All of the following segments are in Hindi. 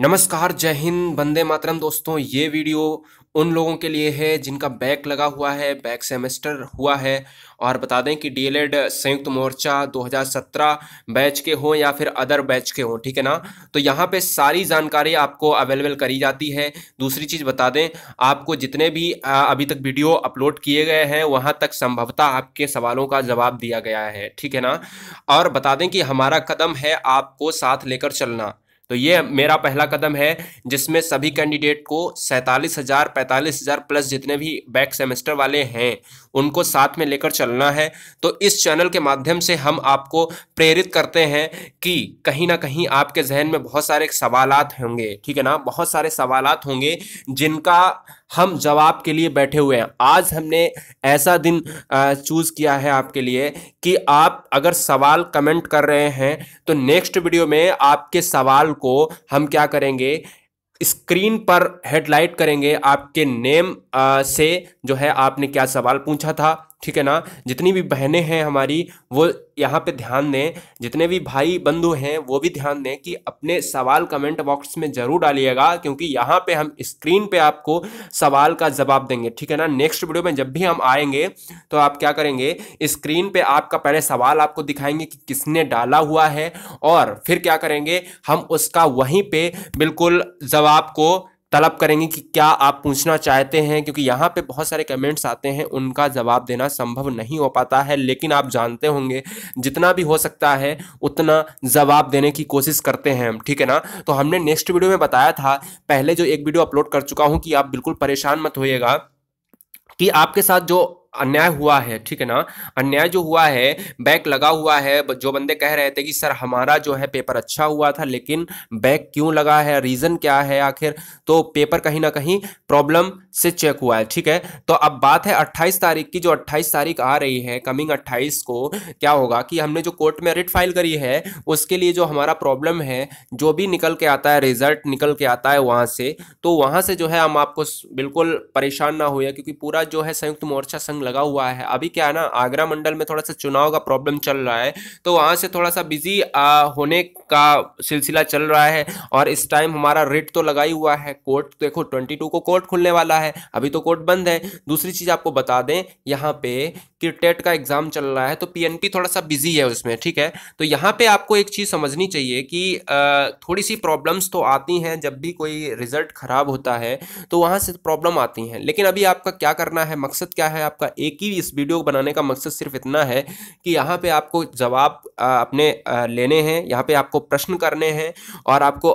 नमस्कार जय हिंद बंदे मातरम दोस्तों ये वीडियो उन लोगों के लिए है जिनका बैक लगा हुआ है बैक सेमेस्टर हुआ है और बता दें कि डीएलएड संयुक्त मोर्चा 2017 बैच के हों या फिर अदर बैच के हों ठीक है ना तो यहाँ पे सारी जानकारी आपको अवेलेबल करी जाती है दूसरी चीज़ बता दें आपको जितने भी अभी तक वीडियो अपलोड किए गए हैं वहाँ तक संभवतः आपके सवालों का जवाब दिया गया है ठीक है ना और बता दें कि हमारा कदम है आपको साथ लेकर चलना तो ये मेरा पहला कदम है जिसमें सभी कैंडिडेट को सैंतालीस हज़ार पैंतालीस हज़ार प्लस जितने भी बैक सेमेस्टर वाले हैं उनको साथ में लेकर चलना है तो इस चैनल के माध्यम से हम आपको प्रेरित करते हैं कि कहीं ना कहीं आपके जहन में बहुत सारे सवालत होंगे ठीक है ना बहुत सारे सवालत होंगे जिनका हम जवाब के लिए बैठे हुए हैं आज हमने ऐसा दिन चूज़ किया है आपके लिए कि आप अगर सवाल कमेंट कर रहे हैं तो नेक्स्ट वीडियो में आपके सवाल को हम क्या करेंगे स्क्रीन पर हेडलाइट करेंगे आपके नेम आ, से जो है आपने क्या सवाल पूछा था ठीक है ना जितनी भी बहनें हैं हमारी वो यहाँ पे ध्यान दें जितने भी भाई बंधु हैं वो भी ध्यान दें कि अपने सवाल कमेंट बॉक्स में ज़रूर डालिएगा क्योंकि यहाँ पे हम स्क्रीन पे आपको सवाल का जवाब देंगे ठीक है ना नेक्स्ट वीडियो में जब भी हम आएंगे तो आप क्या करेंगे स्क्रीन पे आपका पहले सवाल आपको दिखाएंगे कि किसने डाला हुआ है और फिर क्या करेंगे हम उसका वहीं पर बिल्कुल जवाब को तलब करेंगे कि क्या आप पूछना चाहते हैं क्योंकि यहाँ पे बहुत सारे कमेंट्स आते हैं उनका जवाब देना संभव नहीं हो पाता है लेकिन आप जानते होंगे जितना भी हो सकता है उतना जवाब देने की कोशिश करते हैं हम ठीक है ना तो हमने नेक्स्ट वीडियो में बताया था पहले जो एक वीडियो अपलोड कर चुका हूँ कि आप बिल्कुल परेशान मत होइएगा कि आपके साथ जो अन्याय हुआ है ठीक है ना अन्याय जो हुआ है बैक लगा हुआ है जो बंदे कह रहे थे कि सर हमारा जो है पेपर अच्छा हुआ था लेकिन बैक क्यों लगा है रीज़न क्या है आखिर तो पेपर कहीं ना कहीं प्रॉब्लम से चेक हुआ है ठीक है तो अब बात है 28 तारीख की जो 28 तारीख आ रही है कमिंग 28 को क्या होगा कि हमने जो कोर्ट में रिट फाइल करी है उसके लिए जो हमारा प्रॉब्लम है जो भी निकल के आता है रिजल्ट निकल के आता है वहां से तो वहां से जो है हम आपको बिल्कुल परेशान ना हुए क्योंकि पूरा जो है संयुक्त मोर्चा संघ जंग लगा हुआ है अभी क्या है ना आगरा मंडल में थोड़ा सा चुनाव का प्रॉब्लम चल रहा है तो वहाँ से थोड़ा सा बिजी आ, होने का सिलसिला चल रहा है और इस टाइम हमारा रेट तो लगा ही हुआ है कोर्ट देखो ट्वेंटी को कोर्ट खुलने वाला है अभी तो कोर्ट बंद है दूसरी चीज़ आपको बता दें यहाँ पे कि टेट का एग्ज़ाम चल रहा है तो पीएनपी थोड़ा सा बिजी है उसमें ठीक है तो यहाँ पे आपको एक चीज़ समझनी चाहिए कि थोड़ी सी प्रॉब्लम्स तो आती हैं जब भी कोई रिजल्ट ख़राब होता है तो वहाँ से प्रॉब्लम आती हैं लेकिन अभी आपका क्या करना है मकसद क्या है आपका का एक ही इस वीडियो को बनाने का मकसद सिर्फ इतना है कि यहाँ पे आपको जवाब अपने लेने हैं यहाँ पे आपको प्रश्न करने हैं और आपको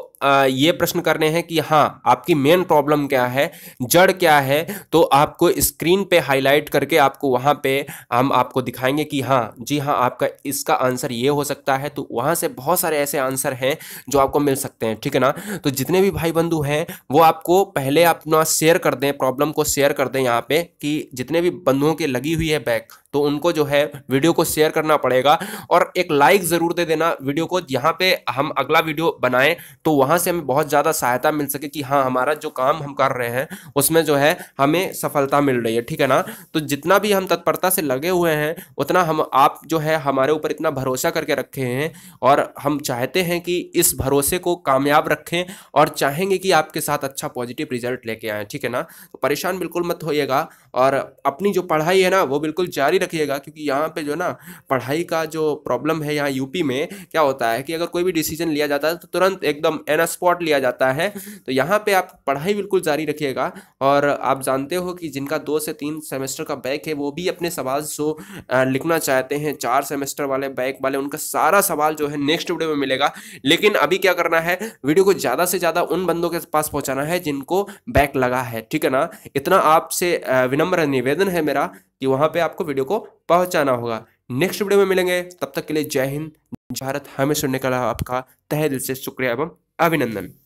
ये प्रश्न करने हैं कि हाँ आपकी मेन प्रॉब्लम क्या है जड़ क्या है तो आपको स्क्रीन पे हाईलाइट करके आपको वहाँ पे हम आपको दिखाएंगे कि हाँ जी हाँ आपका इसका आंसर ये हो सकता है तो वहाँ से बहुत सारे ऐसे आंसर हैं जो आपको मिल सकते हैं ठीक है ना तो जितने भी भाई बंधु हैं वो आपको पहले अपना शेयर कर दें प्रॉब्लम को शेयर कर दें यहाँ पे कि जितने भी बंधुओं के लगी हुई है बैक तो उनको जो है वीडियो को शेयर करना पड़ेगा और एक लाइक ज़रूर दे देना वीडियो को यहाँ पे हम अगला वीडियो बनाएं तो वहां से हमें बहुत ज़्यादा सहायता मिल सके कि हाँ हमारा जो काम हम कर रहे हैं उसमें जो है हमें सफलता मिल रही है ठीक है ना तो जितना भी हम तत्परता से लगे हुए हैं उतना हम आप जो है हमारे ऊपर इतना भरोसा करके रखे हैं और हम चाहते हैं कि इस भरोसे को कामयाब रखें और चाहेंगे कि आपके साथ अच्छा पॉजिटिव रिजल्ट लेके आए ठीक है ना तो परेशान बिल्कुल मत होइएगा और अपनी जो पढ़ाई है ना वो बिल्कुल जारी रखिएगा क्योंकि यहाँ पे जो ना पढ़ाई का जो प्रॉब्लम है यहाँ यूपी में क्या होता है कि अगर कोई भी डिसीजन लिया जाता है तो तुरंत एकदम एन स्पॉट लिया जाता है तो यहाँ पे आप पढ़ाई बिल्कुल जारी रखिएगा और आप जानते हो कि जिनका दो से तीन सेमेस्टर का बैक है वो भी अपने सवाल जो लिखना चाहते हैं चार सेमेस्टर वाले बैक वाले उनका सारा सवाल जो है नेक्स्ट वीडियो में मिलेगा लेकिन अभी क्या करना है वीडियो को ज़्यादा से ज़्यादा उन बंदों के पास पहुँचाना है जिनको बैक लगा है ठीक है ना इतना आपसे विनम्र निवेदन है मेरा कि वहां पे आपको वीडियो को पहुंचाना होगा नेक्स्ट वीडियो में मिलेंगे तब तक के लिए जय हिंद भारत हमें सुनने का आपका तहे दिल से शुक्रिया एवं अभिनंदन